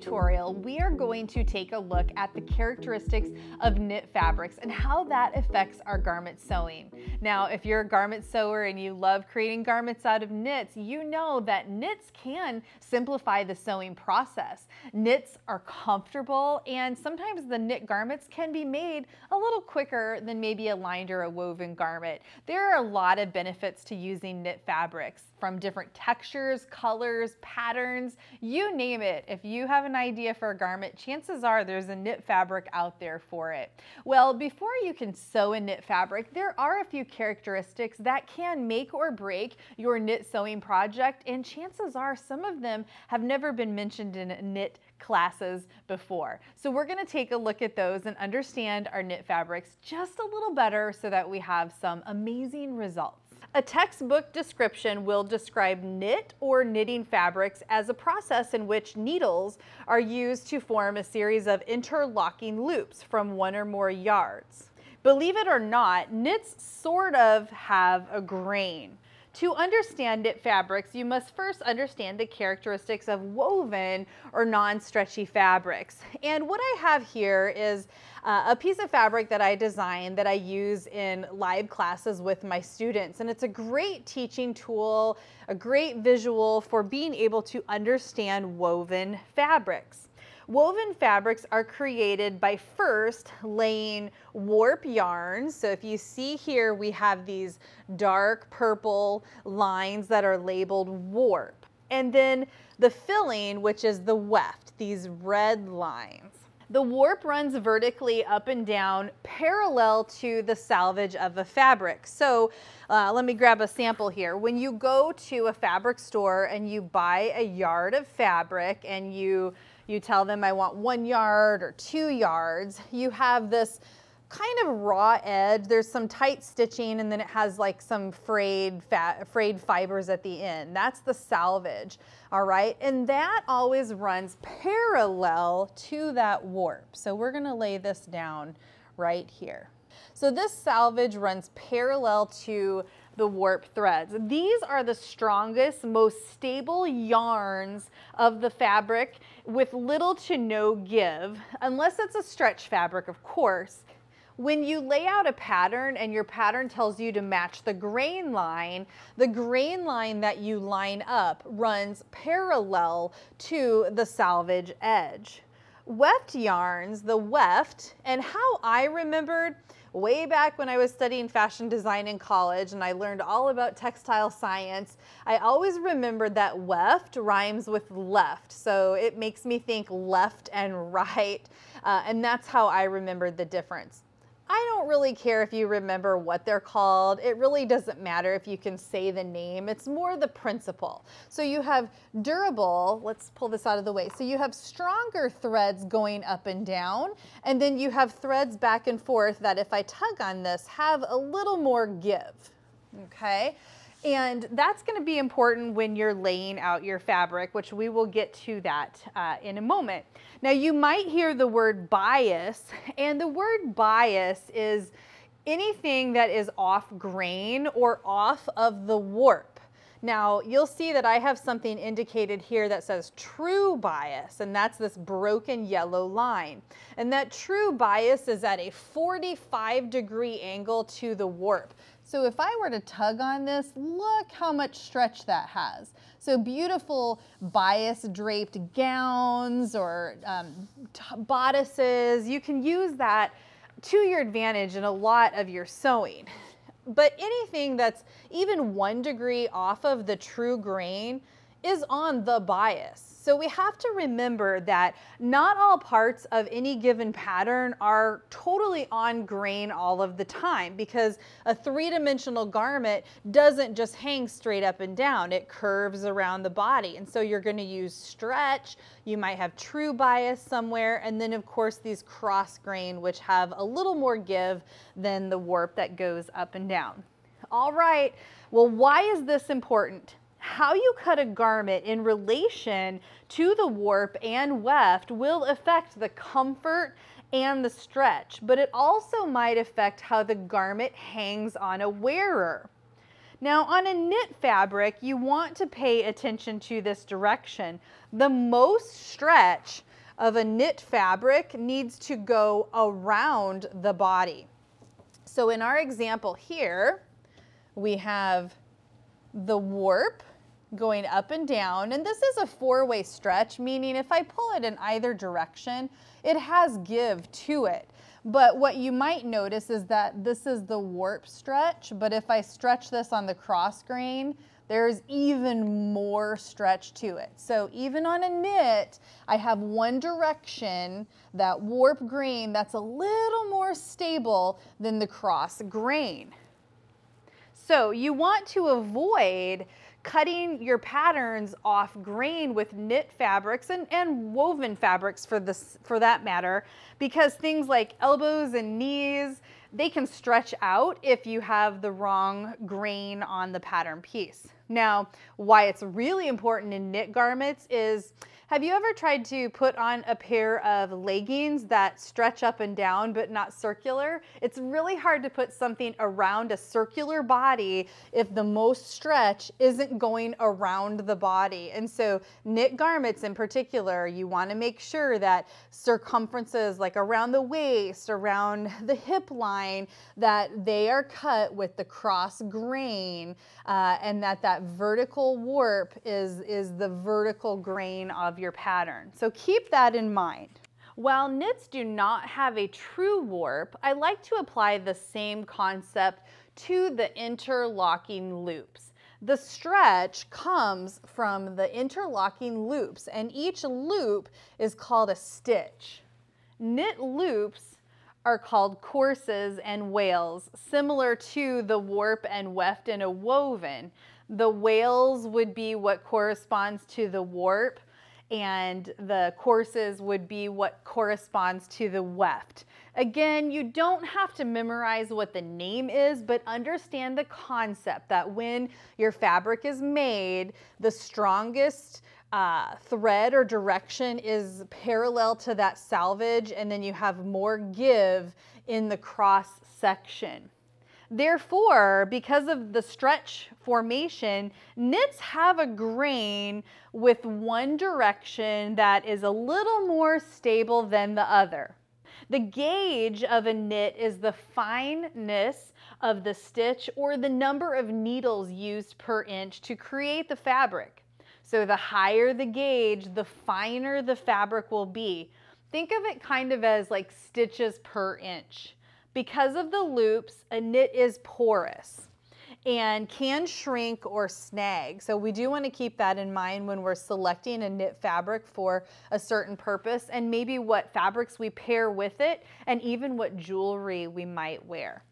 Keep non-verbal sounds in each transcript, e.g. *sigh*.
tutorial, we are going to take a look at the characteristics of knit fabrics and how that affects our garment sewing. Now, if you're a garment sewer and you love creating garments out of knits, you know that knits can simplify the sewing process. Knits are comfortable and sometimes the knit garments can be made a little quicker than maybe a lined or a woven garment. There are a lot of benefits to using knit fabrics from different textures, colors, patterns, you name it. If you have an an idea for a garment, chances are there's a knit fabric out there for it. Well, before you can sew a knit fabric, there are a few characteristics that can make or break your knit sewing project, and chances are some of them have never been mentioned in a knit classes before. So we're going to take a look at those and understand our knit fabrics just a little better so that we have some amazing results. A textbook description will describe knit or knitting fabrics as a process in which needles are used to form a series of interlocking loops from one or more yards. Believe it or not, knits sort of have a grain. To understand knit fabrics, you must first understand the characteristics of woven or non-stretchy fabrics. And what I have here is uh, a piece of fabric that I design that I use in live classes with my students. And it's a great teaching tool, a great visual for being able to understand woven fabrics. Woven fabrics are created by first laying warp yarns. So if you see here, we have these dark purple lines that are labeled warp. And then the filling, which is the weft, these red lines. The warp runs vertically up and down parallel to the salvage of a fabric. So uh, let me grab a sample here. When you go to a fabric store and you buy a yard of fabric and you you tell them I want one yard or two yards, you have this kind of raw edge. There's some tight stitching and then it has like some frayed, fat, frayed fibers at the end. That's the salvage, all right? And that always runs parallel to that warp. So we're gonna lay this down right here. So this salvage runs parallel to the warp threads. These are the strongest, most stable yarns of the fabric with little to no give, unless it's a stretch fabric, of course. When you lay out a pattern and your pattern tells you to match the grain line, the grain line that you line up runs parallel to the salvage edge. Weft yarns, the weft, and how I remembered way back when I was studying fashion design in college and I learned all about textile science, I always remembered that weft rhymes with left. So it makes me think left and *laughs* right. Uh, and that's how I remembered the difference. I don't really care if you remember what they're called. It really doesn't matter if you can say the name. It's more the principle. So you have durable, let's pull this out of the way. So you have stronger threads going up and down, and then you have threads back and forth that if I tug on this, have a little more give, okay? And that's gonna be important when you're laying out your fabric, which we will get to that uh, in a moment. Now you might hear the word bias, and the word bias is anything that is off grain or off of the warp. Now you'll see that I have something indicated here that says true bias, and that's this broken yellow line. And that true bias is at a 45 degree angle to the warp. So if I were to tug on this, look how much stretch that has. So beautiful bias draped gowns or um, bodices, you can use that to your advantage in a lot of your sewing. But anything that's even one degree off of the true grain is on the bias. So we have to remember that not all parts of any given pattern are totally on grain all of the time because a three-dimensional garment doesn't just hang straight up and down. It curves around the body. And so you're gonna use stretch, you might have true bias somewhere, and then of course these cross grain which have a little more give than the warp that goes up and down. All right. Well, why is this important? How you cut a garment in relation to the warp and weft will affect the comfort and the stretch, but it also might affect how the garment hangs on a wearer. Now on a knit fabric, you want to pay attention to this direction. The most stretch of a knit fabric needs to go around the body. So in our example here, we have the warp going up and down. And this is a four-way stretch, meaning if I pull it in either direction, it has give to it. But what you might notice is that this is the warp stretch, but if I stretch this on the cross grain, there's even more stretch to it. So even on a knit, I have one direction, that warp grain, that's a little more stable than the cross grain. So you want to avoid cutting your patterns off grain with knit fabrics and, and woven fabrics for this for that matter because things like elbows and knees they can stretch out if you have the wrong grain on the pattern piece. Now, why it's really important in knit garments is have you ever tried to put on a pair of leggings that stretch up and down but not circular? It's really hard to put something around a circular body if the most stretch isn't going around the body. And so knit garments in particular, you wanna make sure that circumferences like around the waist, around the hip line, that they are cut with the cross grain uh, and that that vertical warp is, is the vertical grain of your pattern. So keep that in mind. While knits do not have a true warp, I like to apply the same concept to the interlocking loops. The stretch comes from the interlocking loops and each loop is called a stitch. Knit loops are called courses and wales, similar to the warp and weft in a woven. The wales would be what corresponds to the warp, and the courses would be what corresponds to the WEFT. Again, you don't have to memorize what the name is, but understand the concept that when your fabric is made, the strongest uh, thread or direction is parallel to that salvage, and then you have more give in the cross section. Therefore, because of the stretch formation, knits have a grain with one direction that is a little more stable than the other. The gauge of a knit is the fineness of the stitch or the number of needles used per inch to create the fabric. So the higher the gauge, the finer the fabric will be. Think of it kind of as like stitches per inch. Because of the loops, a knit is porous and can shrink or snag. So we do want to keep that in mind when we're selecting a knit fabric for a certain purpose and maybe what fabrics we pair with it and even what jewelry we might wear.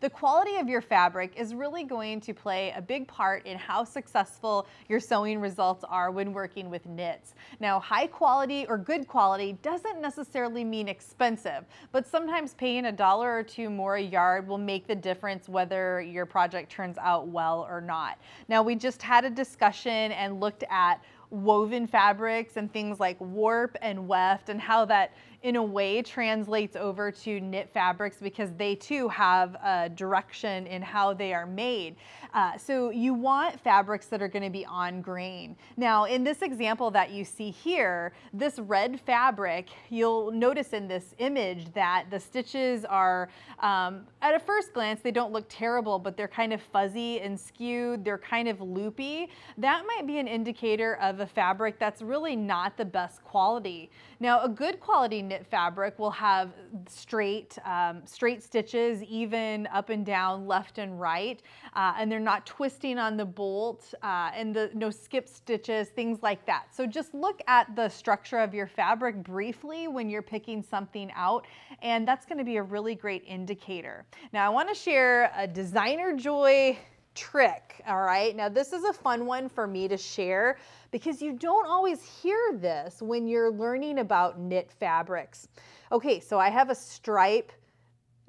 The quality of your fabric is really going to play a big part in how successful your sewing results are when working with knits. Now, high quality or good quality doesn't necessarily mean expensive, but sometimes paying a dollar or two more a yard will make the difference whether your project turns out well or not. Now, we just had a discussion and looked at woven fabrics and things like warp and weft and how that in a way translates over to knit fabrics because they too have a direction in how they are made. Uh, so you want fabrics that are gonna be on grain. Now in this example that you see here, this red fabric, you'll notice in this image that the stitches are, um, at a first glance, they don't look terrible, but they're kind of fuzzy and skewed. They're kind of loopy. That might be an indicator of a fabric that's really not the best quality. Now a good quality knit fabric will have straight, um, straight stitches, even up and down, left and right, uh, and they're not twisting on the bolt uh, and the no skip stitches, things like that. So just look at the structure of your fabric briefly when you're picking something out, and that's gonna be a really great indicator. Now I wanna share a designer joy trick, all right? Now this is a fun one for me to share because you don't always hear this when you're learning about knit fabrics. Okay, so I have a stripe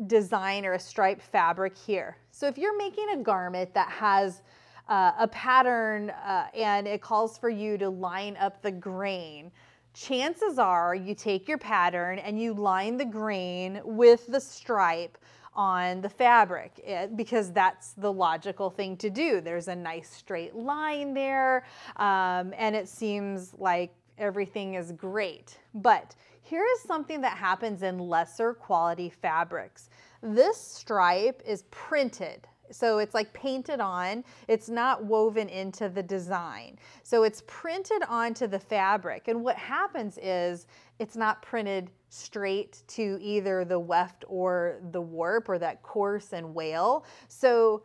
design or a stripe fabric here. So if you're making a garment that has uh, a pattern uh, and it calls for you to line up the grain, chances are you take your pattern and you line the grain with the stripe on the fabric it, eh, because that's the logical thing to do. There's a nice straight line there um, and it seems like everything is great. But here is something that happens in lesser quality fabrics. This stripe is printed so it's like painted on. It's not woven into the design. So it's printed onto the fabric. And what happens is it's not printed straight to either the weft or the warp or that course and whale. So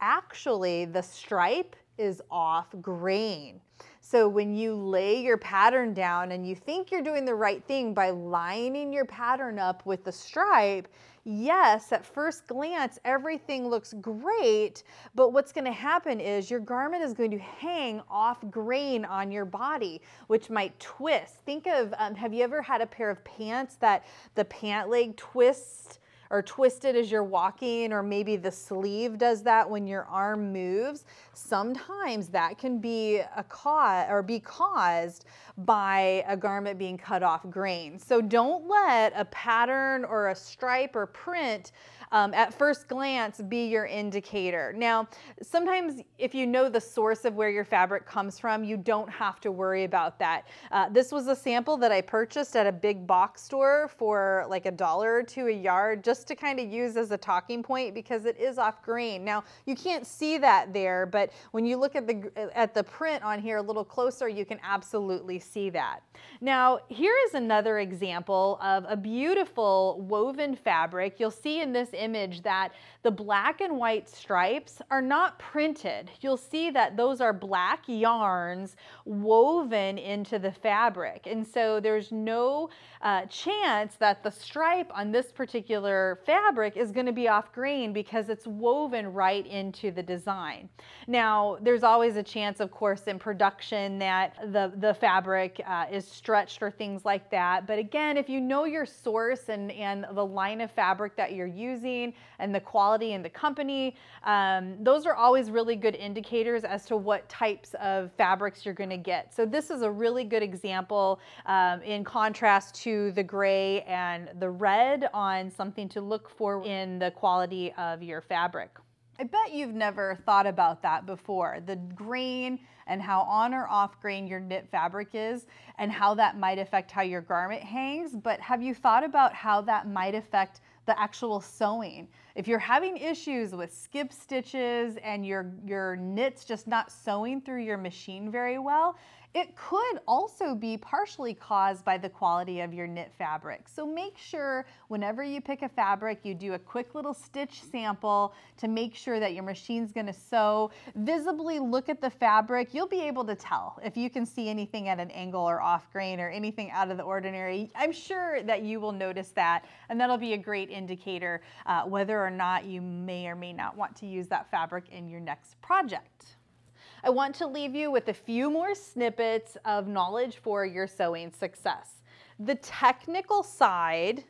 actually the stripe is off grain. So when you lay your pattern down and you think you're doing the right thing by lining your pattern up with the stripe, yes, at first glance, everything looks great, but what's going to happen is your garment is going to hang off grain on your body, which might twist. Think of, um, have you ever had a pair of pants that the pant leg twists? or twisted as you're walking, or maybe the sleeve does that when your arm moves, sometimes that can be a cause or be caused by a garment being cut off grain. So don't let a pattern or a stripe or print um, at first glance be your indicator. Now, sometimes if you know the source of where your fabric comes from, you don't have to worry about that. Uh, this was a sample that I purchased at a big box store for like a dollar or two a yard just to kind of use as a talking point because it is off grain. Now, you can't see that there, but when you look at the, uh, at the print on here a little closer, you can absolutely see that. Now, here is another example of a beautiful woven fabric. You'll see in this image that the black and white stripes are not printed. You'll see that those are black yarns woven into the fabric. And so there's no uh, chance that the stripe on this particular fabric is gonna be off grain because it's woven right into the design. Now, there's always a chance, of course, in production that the, the fabric uh, is stretched or things like that. But again, if you know your source and, and the line of fabric that you're using, magazine and the quality in the company. Um, those are always really good indicators as to what types of fabrics you're going to get. So this is a really good example um, in contrast to the gray and the red on something to look for in the quality of your fabric. I bet you've never thought about that before, the grain and how on or off grain your knit fabric is and how that might affect how your garment hangs, but have you thought about how that might affect the actual sewing. If you're having issues with skip stitches and your, your knits just not sewing through your machine very well, it could also be partially caused by the quality of your knit fabric. So make sure whenever you pick a fabric, you do a quick little stitch sample to make sure that your machine's gonna sew. Visibly look at the fabric. You'll be able to tell if you can see anything at an angle or off grain or anything out of the ordinary. I'm sure that you will notice that and that'll be a great indicator uh, whether or or not you may or may not want to use that fabric in your next project. I want to leave you with a few more snippets of knowledge for your sewing success. The technical side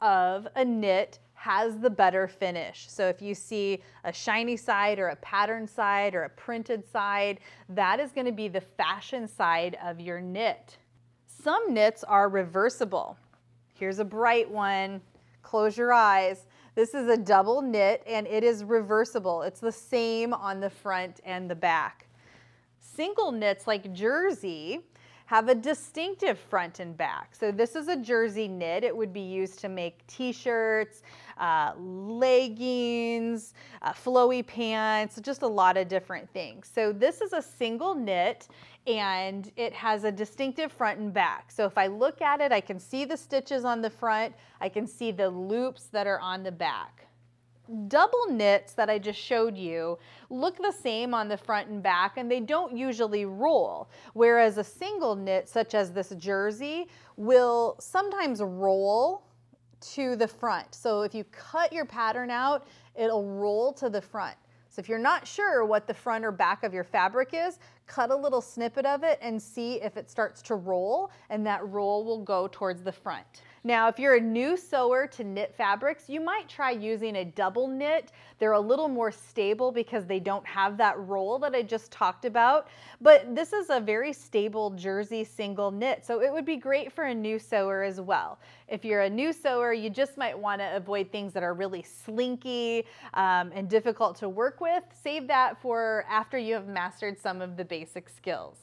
of a knit has the better finish. So if you see a shiny side or a pattern side or a printed side, that is gonna be the fashion side of your knit. Some knits are reversible. Here's a bright one, close your eyes. This is a double knit and it is reversible. It's the same on the front and the back. Single knits like jersey have a distinctive front and back. So this is a jersey knit. It would be used to make t-shirts, uh, leggings, uh, flowy pants, just a lot of different things. So this is a single knit and it has a distinctive front and back. So if I look at it, I can see the stitches on the front, I can see the loops that are on the back. Double knits that I just showed you look the same on the front and back and they don't usually roll, whereas a single knit such as this jersey will sometimes roll to the front. So if you cut your pattern out, it'll roll to the front. So if you're not sure what the front or back of your fabric is, cut a little snippet of it and see if it starts to roll and that roll will go towards the front. Now, if you're a new sewer to knit fabrics, you might try using a double knit. They're a little more stable because they don't have that roll that I just talked about, but this is a very stable jersey single knit, so it would be great for a new sewer as well. If you're a new sewer, you just might want to avoid things that are really slinky um, and difficult to work with. Save that for after you have mastered some of the basic skills.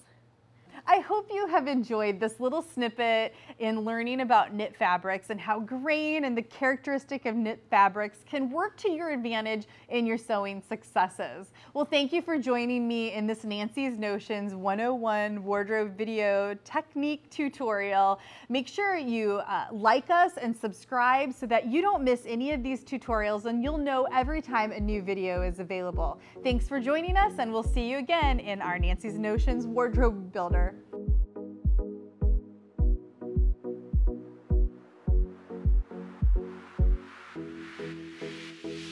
I hope you have enjoyed this little snippet in learning about knit fabrics and how grain and the characteristic of knit fabrics can work to your advantage in your sewing successes. Well, thank you for joining me in this Nancy's Notions 101 wardrobe video technique tutorial. Make sure you uh, like us and subscribe so that you don't miss any of these tutorials and you'll know every time a new video is available. Thanks for joining us and we'll see you again in our Nancy's Notions wardrobe builder you.